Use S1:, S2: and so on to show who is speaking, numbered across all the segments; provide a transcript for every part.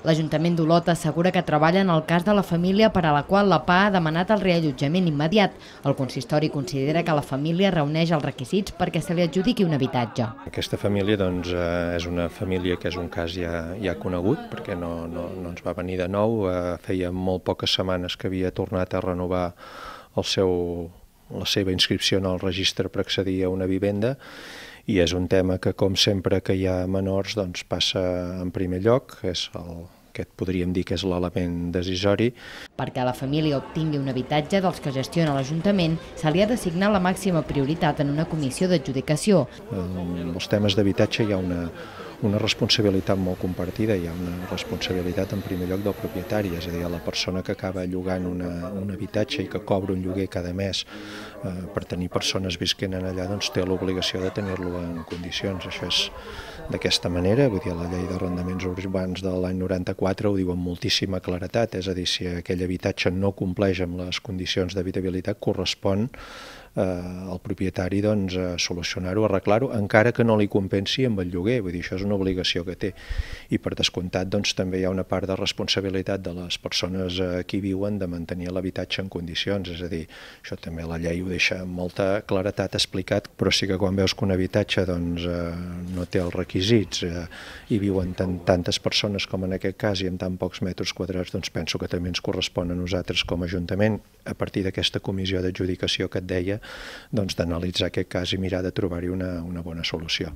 S1: L'Ajuntament d'Olot assegura que treballa en el cas de la família per a la qual la PA ha demanat el reallotjament immediat. El consistori considera que la família reuneix els requisits perquè se li adjudiqui un habitatge.
S2: Aquesta família doncs, eh, és una família que és un cas ja, ja conegut, perquè no, no, no ens va venir de nou. Eh, feia molt poques setmanes que havia tornat a renovar el seu, la seva inscripció en el registre per accedir a una vivenda i és un tema que, com sempre que hi ha menors, doncs passa en primer lloc, és el, aquest podríem dir que és l'element decisori. Perquè la família
S1: obtingui un habitatge dels que gestiona l'Ajuntament, se li ha d'assignar la màxima prioritat en una comissió d'adjudicació.
S2: En els temes d'habitatge hi ha una, una responsabilitat molt compartida, hi ha una responsabilitat en primer lloc del propietari, és a dir, la persona que acaba llogant una, un habitatge i que cobra un lloguer cada mes eh, per tenir persones visquent en allà, doncs té l'obligació de tenir-lo en condicions. Això és d'aquesta manera, vull dir, la llei d'arrendaments urbans de l'any 94 ho diu amb moltíssima claretat, és a dir, si aquell habitatge no compleix amb les condicions d'habitabilitat, correspon eh, el propietari doncs, solucionar-ho, arreglar-ho, encara que no li compensi amb el lloguer, vull dir, això és una obligació que té. I per descomptat doncs, també hi ha una part de responsabilitat de les persones eh, que hi viuen de mantenir l'habitatge en condicions, és a dir, això també la llei ho deixa amb molta claretat explicat, però sí que quan veus que un habitatge doncs, eh, no té els requisits, eh, i viuen tant, tantes persones com en aquest cas i en tan pocs metres quadrats, doncs penso que també ens correspon a nosaltres com a Ajuntament a partir d'aquesta comissió d'adjudicació que et deia, doncs, d'analitzar doncs, aquest cas i mirar de trobar-hi una, una bona solució.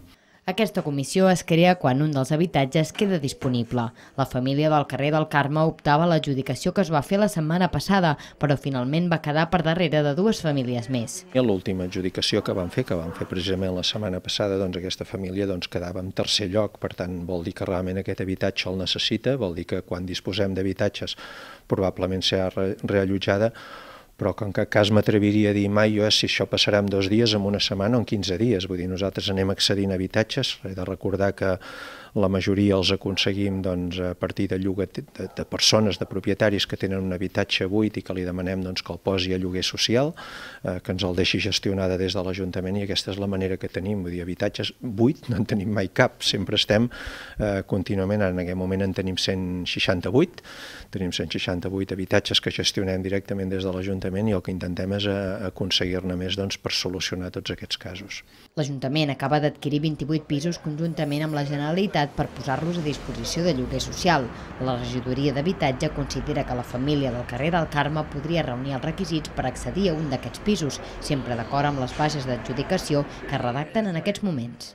S1: Aquesta comissió es crea quan un dels habitatges queda disponible. La família del carrer del Carme optava l'adjudicació que es va fer la setmana passada, però finalment va quedar per darrere de dues famílies més.
S2: L'última adjudicació que van fer, que van fer precisament la setmana passada, doncs aquesta família doncs, quedava en tercer lloc, per tant vol dir que realment aquest habitatge el necessita, vol dir que quan disposem d'habitatges probablement serà reallotjada, però que en cap cas m'atreviria a dir mai jo si això passarà en dos dies, en una setmana o en 15 dies. Vull dir, nosaltres anem accedint a habitatges, he de recordar que la majoria els aconseguim doncs, a partir de lloguer de, de persones, de propietaris que tenen un habitatge buit i que li demanem doncs, que el posi a lloguer social, eh, que ens el deixi gestionada des de l'Ajuntament i aquesta és la manera que tenim. Vull dir, habitatges buit no en tenim mai cap, sempre estem eh, contínuament, en aquest moment en tenim 168, tenim 168 habitatges que gestionem directament des de l'Ajuntament i el que intentem és eh, aconseguir-ne més doncs, per solucionar tots aquests casos.
S1: L'Ajuntament acaba d'adquirir 28 pisos conjuntament amb la Generalitat ciutat per posar-los a disposició de lloguer social. La regidoria d'habitatge considera que la família del carrer del Carme podria reunir els requisits per accedir a un d'aquests pisos, sempre d'acord amb les bases d'adjudicació que redacten en aquests moments.